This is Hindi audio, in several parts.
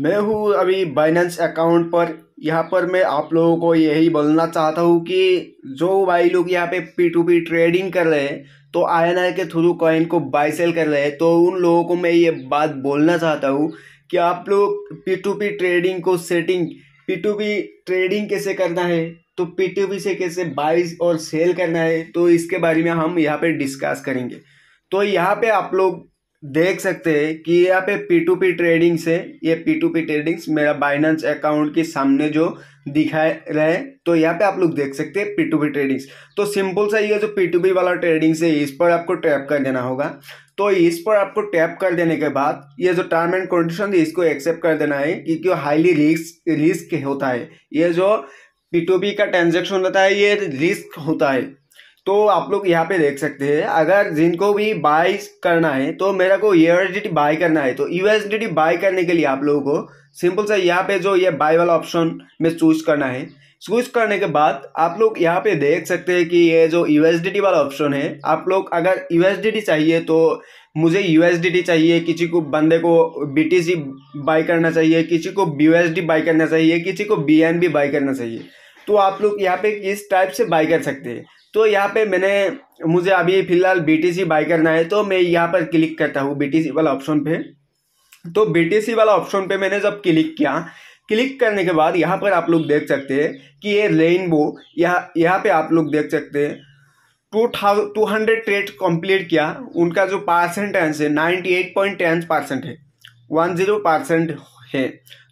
मैं हूँ अभी बाइनेंस अकाउंट पर यहाँ पर मैं आप लोगों को यही बोलना चाहता हूँ कि जो भाई लोग यहाँ पे पी टू पी ट्रेडिंग कर रहे हैं तो आई के थ्रू कॉइन को बाई सेल कर रहे हैं तो उन लोगों को मैं ये बात बोलना चाहता हूँ कि आप लोग पी टू पी ट्रेडिंग को setting P to P trading कैसे करना है तो पी टू पी से कैसे बाई और सेल करना है तो इसके बारे में हम यहाँ पर डिस्कस करेंगे तो यहाँ पर आप लोग देख सकते हैं कि यहाँ पे पी टू पी ट्रेडिंग्स है ये पी टू पी ट्रेडिंग्स मेरा बाइनेंस अकाउंट के सामने जो दिखाए रहे तो यहाँ पे आप लोग देख सकते हैं पी टू पी ट्रेडिंग्स तो सिंपल सा ये जो पी टू पी वाला ट्रेडिंग्स है इस पर आपको टैप कर देना होगा तो इस पर आपको टैप कर देने के बाद ये जो टर्म एंड कंडीशन है इसको एक्सेप्ट कर देना है क्योंकि हाईली रिस्क रिस्क होता है ये जो पी टू पी का ट्रांजेक्शन होता है ये रिस्क होता है तो आप लोग यहाँ पे देख सकते हैं अगर जिनको भी बाय करना है तो मेरा को यूएसडीटी बाय करना है तो यूएसडीटी बाय करने के लिए आप लोगों को सिंपल सा यहाँ पे जो ये बाय वाला ऑप्शन में चूज करना है चूज करने के बाद आप लोग यहाँ पे देख सकते हैं कि ये जो यूएसडीटी वाला ऑप्शन है आप लोग अगर यूएसडीटी चाहिए तो मुझे यूएसडीटी चाहिए किसी को बंदे को बी बाय करना चाहिए किसी को बी बाय करना चाहिए किसी को बी बाय करना चाहिए तो आप लोग यहाँ पे किस टाइप से बाय कर सकते हैं तो यहाँ पे मैंने मुझे अभी फ़िलहाल बीटीसी बाई करना है तो मैं यहाँ पर क्लिक करता हूँ बीटीसी वाला ऑप्शन पे तो बीटीसी वाला ऑप्शन पे मैंने जब क्लिक किया क्लिक करने के बाद यहाँ पर आप लोग देख सकते हैं कि ये रेनबो यहाँ यहाँ पे आप लोग देख सकते हैं two thousand two hundred trade complete किया उनका जो परसेंटेज है ninety eight point ten percent है वन जीरो परसेंट है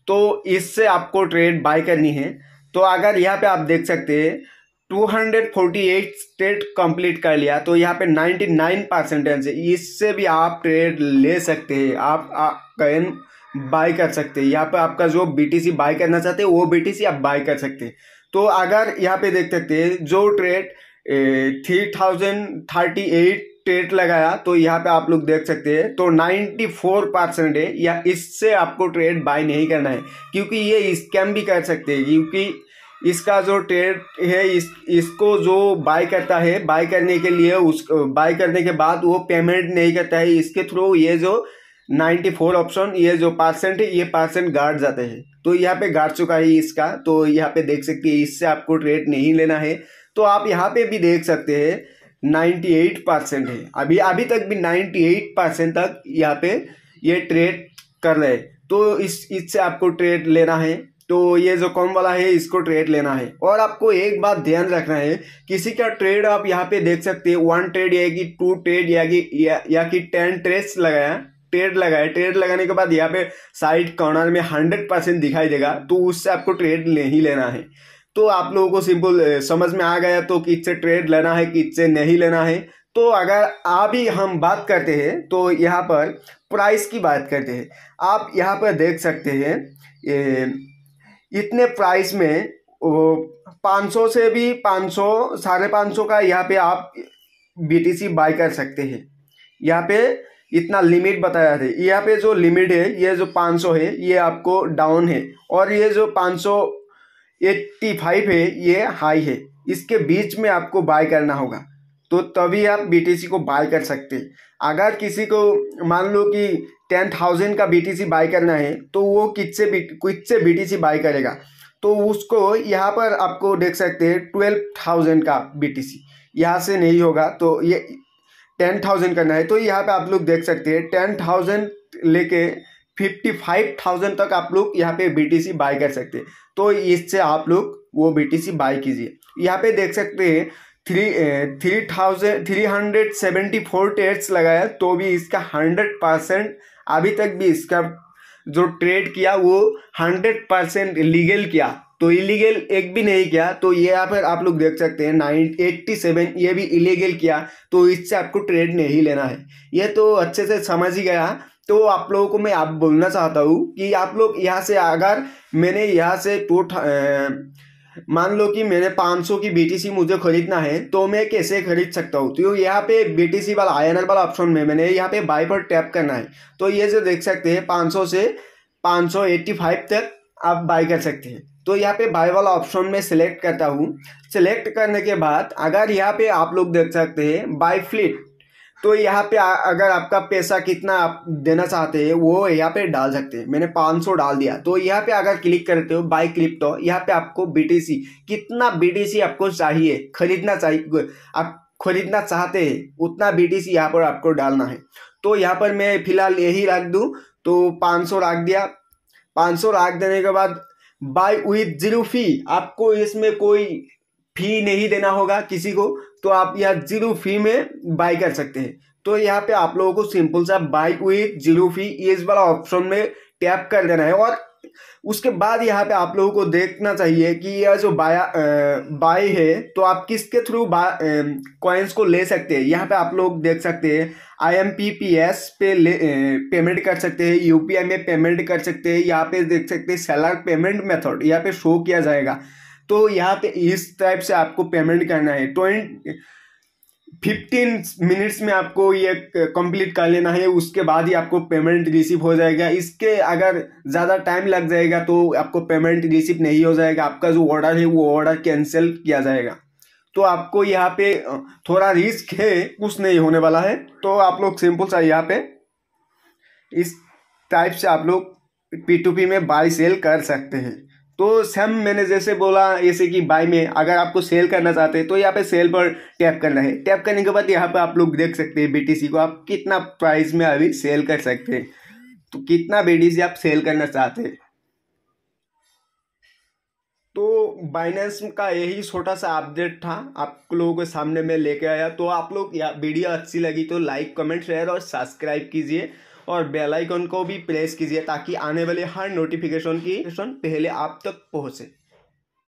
तो इससे आपको ट्रेड बाय करनी है तो अगर यहाँ पे आप देख सकते हैं 248 ट्रेड कंप्लीट कर लिया तो यहाँ पे 99 परसेंटेज है इससे भी आप ट्रेड ले सकते हैं आप, कैन बाय कर सकते हैं यहाँ पे आपका जो बीटीसी बाय करना चाहते हैं वो बीटीसी आप बाय कर सकते हैं तो अगर यहाँ पे देख सकते हैं जो trade three thousand thirty eight trade लगाया तो यहाँ पे आप लोग देख सकते हैं तो 94 परसेंट है या इससे आपको ट्रेड बाय नहीं करना है क्योंकि ये स्कैम भी कर सकते हैं क्योंकि इसका जो ट्रेड है इस इसको जो बाय करता है बाय करने के लिए उस बाय करने के बाद वो पेमेंट नहीं करता है इसके थ्रू ये जो नाइन्टी फोर ऑप्शन ये जो परसेंट है ये परसेंट गाड़ जाते हैं तो यहाँ पे गाड़ चुका है इसका तो यहाँ पे देख सकते हैं इससे आपको ट्रेड नहीं लेना है तो आप यहाँ पे भी देख सकते हैं नाइन्टी एट परसेंट है अभी अभी तक भी नाइन्टी एट परसेंट तक यहाँ पे ये ट्रेड कर रहे हैं तो इस इससे आपको ट्रेड लेना है तो ये जो कॉम वाला है इसको ट्रेड लेना है और आपको एक बात ध्यान रखना है किसी का ट्रेड आप यहाँ पे देख सकते हैं वन ट्रेड या कि टू ट्रेड या कि या, या कि टेन ट्रेड्स लगाया ट्रेड लगाया ट्रेड लगाने के बाद यहाँ पे साइड कॉर्नर में हंड्रेड परसेंट दिखाई देगा तो उससे आपको ट्रेड ले ही लेना है तो आप लोगों को सिंपल समझ में आ गया तो किससे ट्रेड लेना है किससे नहीं लेना है तो अगर अभी हम बात करते हैं तो यहाँ पर प्राइस की बात करते हैं आप यहाँ पर देख सकते हैं इतने प्राइस में पाँच सौ से भी पाँच सौ साढ़े पाँच सौ का यहाँ पे आप बी टी सी बाई कर सकते हैं यहाँ पे इतना लिमिट बताया था यहाँ पे जो लिमिट है ये जो पाँच सौ है ये आपको डाउन है और ये जो पाँच सौ एट्टी फाइव है ये हाई है इसके बीच में आपको बाय करना होगा तो तभी आप बी को बाय कर सकते हैं अगर किसी को मान लो कि टेन थाउजेंड का बीटीसी बाय करना है तो वो से क्विच से बीटीसी बाई करेगा तो उसको यहाँ पर आपको देख सकते हैं ट्वेल्व थाउजेंड का बीटीसी यहाँ से नहीं होगा तो ये टेन थाउजेंड करना है तो यहाँ पे आप लोग देख सकते हैं टेन थाउजेंड लेके फिफ्टी फाइव थाउजेंड तक आप लोग यहाँ पे बीटीसी बाई कर सकते हैं तो इससे आप लोग वो बीटीसी बाई कीजिए यहाँ पे देख सकते हैं three three thousand three hundred seventy four टेट्स लगाया तो भी इसका हंड्रेड परसेंट अभी तक भी इसका जो ट्रेड किया वो हंड्रेड परसेंट लीगल किया तो इलीगल एक भी नहीं किया तो ये यहाँ पर आप लोग देख सकते हैं नाइन एट्टी सेवन ये भी इलीगल किया तो इससे आपको ट्रेड नहीं लेना है ये तो अच्छे से समझ ही गया तो आप लोगों को मैं आप बोलना चाहता हूँ कि आप लोग यहाँ से अगर मैंने यहाँ से टू मान लो कि मैंने 500 की बीटीसी मुझे खरीदना है तो मैं कैसे खरीद सकता हूँ तो यहाँ पे बीटीसी वाला आईएनआर वाला ऑप्शन में मैंने यहाँ पे बाई पर टैप करना है तो ये जो देख सकते हैं 500 से 585 तक आप बाई कर सकते हैं तो यहाँ पे बाई वाला ऑप्शन में सिलेक्ट करता हूँ सिलेक्ट करने के बाद अगर यहाँ पे आप लोग देख सकते हैं बाई फ्लिट तो यहाँ पे अगर आपका पैसा कितना आप देना चाहते हैं वो यहाँ पे डाल सकते हैं मैंने 500 डाल दिया तो यहाँ पे अगर क्लिक करते हो बाय क्रिप्टो यहाँ पे आपको बीटीसी कितना बीटीसी आपको चाहिए खरीदना चाहिए आप खरीदना चाहते हैं उतना बीटीसी यहाँ पर आपको डालना है तो यहाँ पर मैं फिलहाल यही रख दूँ तो पाँच रख दिया पाँच रख देने के बाद बाई विथ जीरो फी आपको इसमें कोई फी नहीं देना होगा किसी को तो आप यह जीरो फी में बाई कर सकते हैं तो यहाँ पे आप लोगों को सिंपल सा बाई विथ जीरो फी इस वाला ऑप्शन में टैप कर देना है और उसके बाद यहाँ पे आप लोगों को देखना चाहिए कि यह जो बाया बाई है तो आप किसके थ्रू कॉइन्स को ले सकते हैं यहाँ पे आप लोग देख सकते हैं I M P P S पे ले पेमेंट कर सकते हैं यू पी आई में पेमेंट कर सकते हैं यहाँ पे देख सकते हैं सेलर पेमेंट मेथड यहाँ पे शो किया जाएगा तो यहाँ पे इस टाइप से आपको पेमेंट करना है ट्वेंट फिफ्टीन मिनट्स में आपको ये कंप्लीट कर लेना है उसके बाद ही आपको पेमेंट रिसीव हो जाएगा इसके अगर ज़्यादा टाइम लग जाएगा तो आपको पेमेंट रिसीव नहीं हो जाएगा आपका जो ऑर्डर है वो ऑर्डर कैंसिल किया जाएगा तो आपको यहाँ पे थोड़ा रिस्क है कुछ नहीं होने वाला है तो आप लोग सिंपल सा यहाँ पे इस टाइप से आप लोग पी टू पी में बाई सेल कर सकते हैं तो सेम मैंने जैसे बोला जैसे कि बाय में अगर आपको सेल करना चाहते हैं तो यहाँ पे सेल पर टैप करना है टैप करने के बाद यहाँ पे आप लोग देख सकते हैं बीटीसी को आप कितना प्राइस में अभी सेल कर सकते हैं तो कितना बीटीसी आप सेल करना चाहते हैं तो बाइनेंस का यही छोटा सा अपडेट था आप लोगों के सामने में लेके आया तो आप लोग वीडियो अच्छी लगी तो लाइक कमेंट शेयर और सब्सक्राइब कीजिए और बेल आइकन को भी प्रेस कीजिए ताकि आने वाले हर नोटिफिकेशन की पहले आप तक पहुँचे